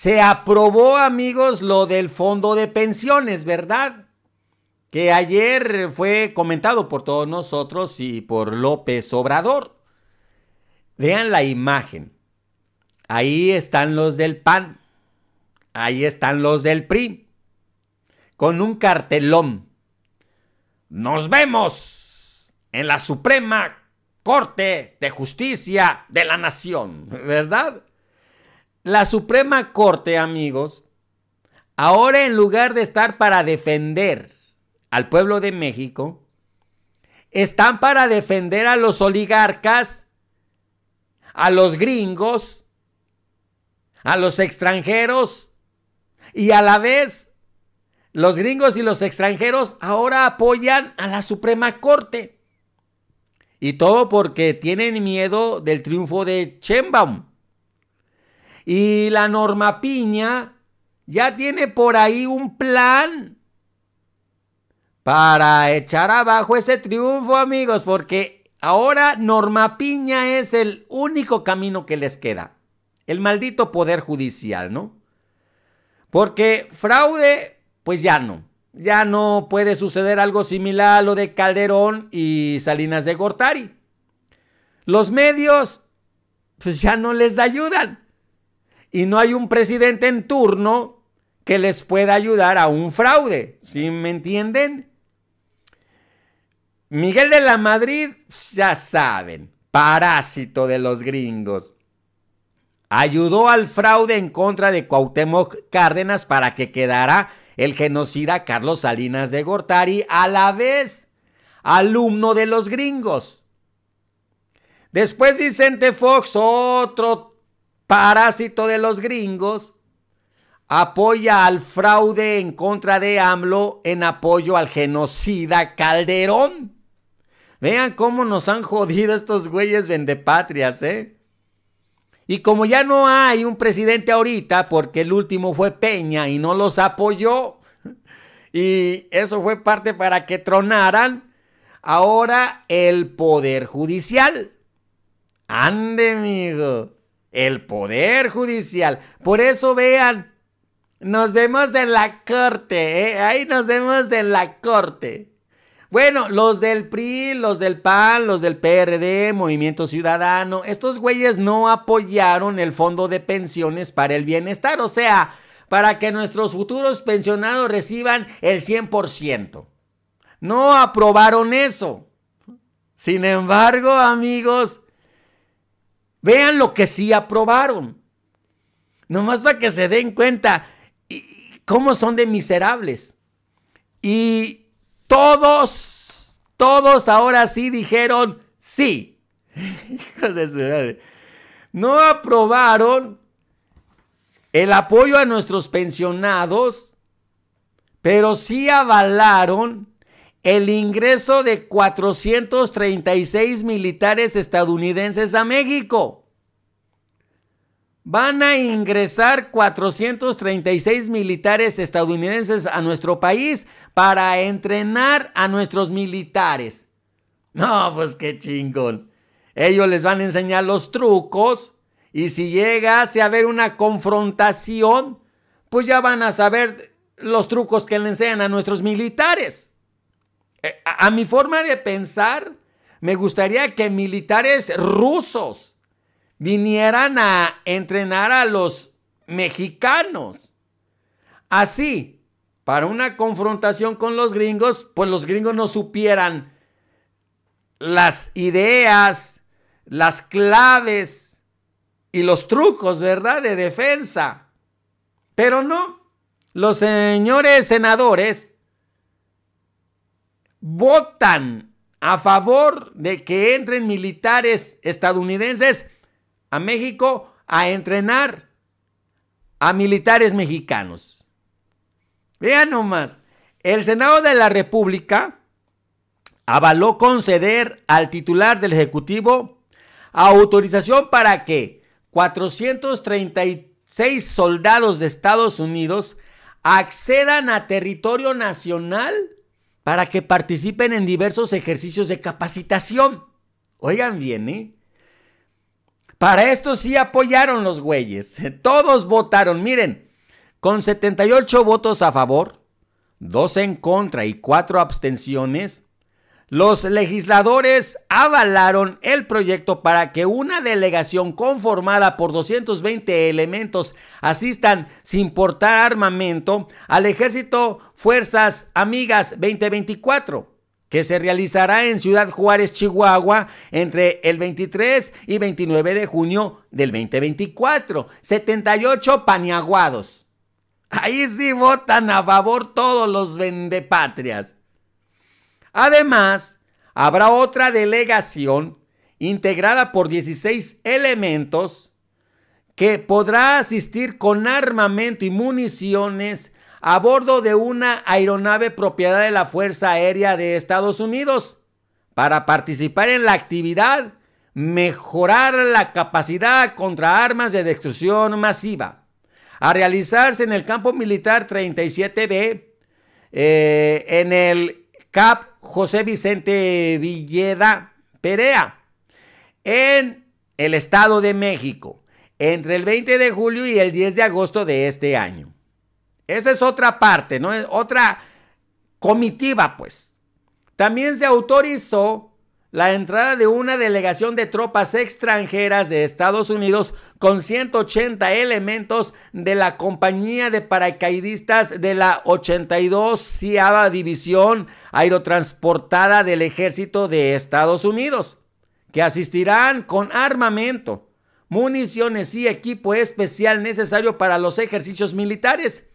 Se aprobó, amigos, lo del fondo de pensiones, ¿verdad? Que ayer fue comentado por todos nosotros y por López Obrador. Vean la imagen. Ahí están los del PAN. Ahí están los del PRI. Con un cartelón. Nos vemos en la Suprema Corte de Justicia de la Nación, ¿verdad? La Suprema Corte, amigos, ahora en lugar de estar para defender al pueblo de México, están para defender a los oligarcas, a los gringos, a los extranjeros y a la vez los gringos y los extranjeros ahora apoyan a la Suprema Corte. Y todo porque tienen miedo del triunfo de Chembaum. Y la Norma Piña ya tiene por ahí un plan para echar abajo ese triunfo, amigos, porque ahora Norma Piña es el único camino que les queda. El maldito poder judicial, ¿no? Porque fraude, pues ya no. Ya no puede suceder algo similar a lo de Calderón y Salinas de Gortari. Los medios, pues ya no les ayudan y no hay un presidente en turno que les pueda ayudar a un fraude. ¿Sí me entienden? Miguel de la Madrid, ya saben, parásito de los gringos. Ayudó al fraude en contra de Cuauhtémoc Cárdenas para que quedara el genocida Carlos Salinas de Gortari, a la vez alumno de los gringos. Después Vicente Fox, otro parásito de los gringos, apoya al fraude en contra de AMLO en apoyo al genocida Calderón. Vean cómo nos han jodido estos güeyes vendepatrias, ¿eh? Y como ya no hay un presidente ahorita, porque el último fue Peña y no los apoyó, y eso fue parte para que tronaran, ahora el Poder Judicial. Ande, amigo. El Poder Judicial. Por eso vean, nos vemos en la corte, ¿eh? ahí nos vemos en la corte. Bueno, los del PRI, los del PAN, los del PRD, Movimiento Ciudadano, estos güeyes no apoyaron el fondo de pensiones para el bienestar, o sea, para que nuestros futuros pensionados reciban el 100%. No aprobaron eso. Sin embargo, amigos, Vean lo que sí aprobaron. Nomás para que se den cuenta cómo son de miserables. Y todos, todos ahora sí dijeron sí. No aprobaron el apoyo a nuestros pensionados, pero sí avalaron el ingreso de 436 militares estadounidenses a México. Van a ingresar 436 militares estadounidenses a nuestro país para entrenar a nuestros militares. No, pues qué chingón. Ellos les van a enseñar los trucos y si llega a haber una confrontación, pues ya van a saber los trucos que le enseñan a nuestros militares. Eh, a, mi forma de pensar, me gustaría que militares rusos vinieran a entrenar a los mexicanos. Así, para una confrontación con los gringos, pues los gringos no supieran las ideas, las claves y los trucos, ¿verdad?, de defensa. Pero no, los señores senadores votan a favor de que entren militares estadounidenses a México a entrenar a militares mexicanos. Vean nomás, el Senado de la República avaló conceder al titular del Ejecutivo autorización para que 436 soldados de Estados Unidos accedan a territorio nacional para que participen en diversos ejercicios de capacitación. Oigan bien, ¿eh? Para esto sí apoyaron los güeyes. Todos votaron, miren, con 78 votos a favor, 2 en contra y 4 abstenciones, los legisladores avalaron el proyecto para que una delegación conformada por 220 elementos asistan sin portar armamento al ejército Fuerzas Amigas 2024 que se realizará en Ciudad Juárez, Chihuahua, entre el 23 y 29 de junio del 2024. 78 paniaguados. Ahí sí votan a favor todos los vendepatrias. Además, habrá otra delegación integrada por 16 elementos que podrá asistir con armamento y municiones a bordo de una aeronave propiedad de la Fuerza Aérea de Estados Unidos para participar en la actividad, mejorar la capacidad contra armas de destrucción masiva, a realizarse en el campo militar 37B, eh, en el CAP José Vicente Villeda Perea en el Estado de México entre el 20 de julio y el 10 de agosto de este año. Esa es otra parte, ¿no? Otra comitiva, pues. También se autorizó la entrada de una delegación de tropas extranjeras de Estados Unidos con 180 elementos de la compañía de paracaidistas de la 82 Ciava División Aerotransportada del Ejército de Estados Unidos, que asistirán con armamento, municiones y equipo especial necesario para los ejercicios militares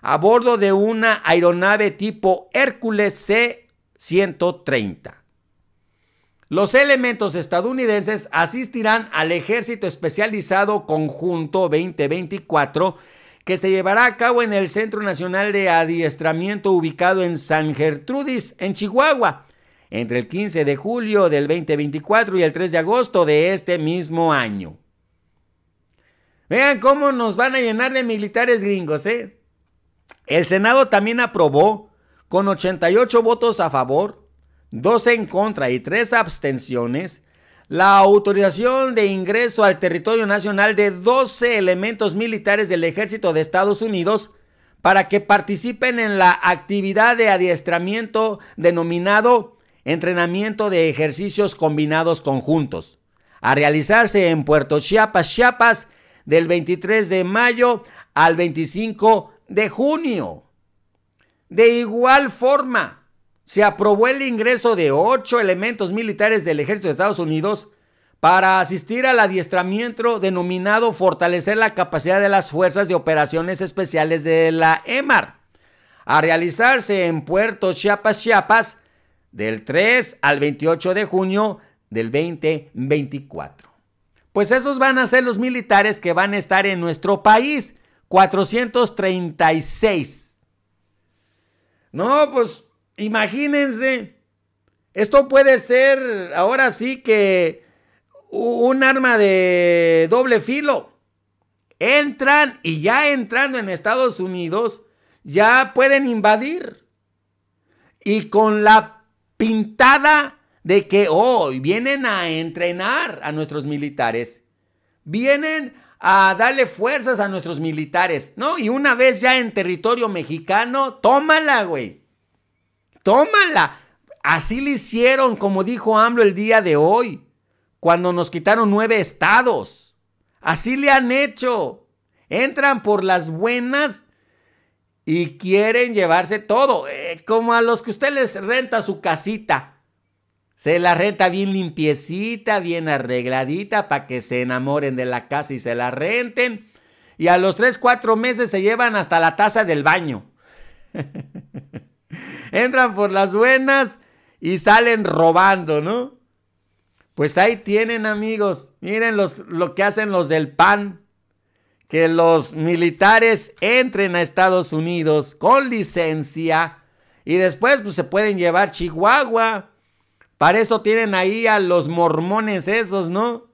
a bordo de una aeronave tipo Hércules C-130. Los elementos estadounidenses asistirán al Ejército Especializado Conjunto 2024 que se llevará a cabo en el Centro Nacional de Adiestramiento ubicado en San Gertrudis, en Chihuahua, entre el 15 de julio del 2024 y el 3 de agosto de este mismo año. Vean cómo nos van a llenar de militares gringos, ¿eh? El Senado también aprobó, con 88 votos a favor, dos en contra y tres abstenciones, la autorización de ingreso al territorio nacional de 12 elementos militares del ejército de Estados Unidos para que participen en la actividad de adiestramiento denominado entrenamiento de ejercicios combinados conjuntos, a realizarse en Puerto Chiapas, Chiapas, del 23 de mayo al 25 de junio. De igual forma, se aprobó el ingreso de ocho elementos militares del ejército de Estados Unidos para asistir al adiestramiento denominado Fortalecer la capacidad de las fuerzas de operaciones especiales de la EMAR, a realizarse en Puerto Chiapas, Chiapas, del 3 al 28 de junio del 2024. Pues esos van a ser los militares que van a estar en nuestro país, 436. No, pues Imagínense, esto puede ser ahora sí que un arma de doble filo. Entran y ya entrando en Estados Unidos, ya pueden invadir. Y con la pintada de que hoy oh, vienen a entrenar a nuestros militares, vienen a darle fuerzas a nuestros militares, ¿no? Y una vez ya en territorio mexicano, tómala, güey tómala. Así le hicieron, como dijo AMLO el día de hoy, cuando nos quitaron nueve estados. Así le han hecho. Entran por las buenas y quieren llevarse todo. Eh, como a los que usted les renta su casita. Se la renta bien limpiecita, bien arregladita, para que se enamoren de la casa y se la renten. Y a los tres, cuatro meses se llevan hasta la taza del baño. entran por las buenas y salen robando, ¿no? Pues ahí tienen amigos, miren lo que hacen los del PAN, que los militares entren a Estados Unidos con licencia y después pues, se pueden llevar Chihuahua. Para eso tienen ahí a los mormones esos, ¿no?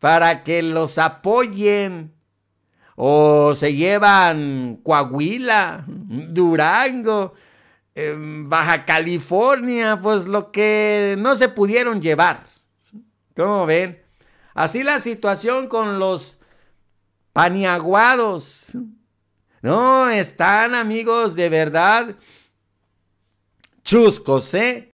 Para que los apoyen. O se llevan Coahuila, Durango, Baja California, pues lo que no se pudieron llevar. ¿Cómo ven? Así la situación con los paniaguados. No, están amigos de verdad chuscos, ¿eh?